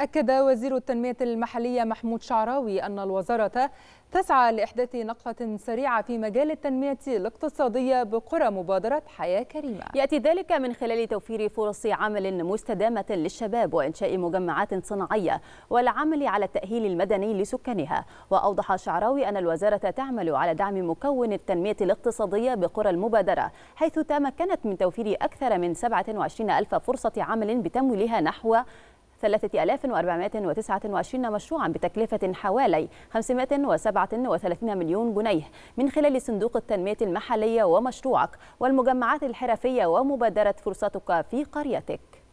أكد وزير التنمية المحلية محمود شعراوي أن الوزارة تسعى لإحداث نقلة سريعة في مجال التنمية الاقتصادية بقرى مبادرة حياة كريمة يأتي ذلك من خلال توفير فرص عمل مستدامة للشباب وإنشاء مجمعات صناعية والعمل على التأهيل المدني لسكانها وأوضح شعراوي أن الوزارة تعمل على دعم مكون التنمية الاقتصادية بقرى المبادرة حيث تمكنت من توفير أكثر من 27 ألف فرصة عمل بتمويلها نحو 3429 مشروعا بتكلفة حوالي 537 مليون جنيه من خلال صندوق التنمية المحلية ومشروعك والمجمعات الحرفية ومبادرة فرصتك في قريتك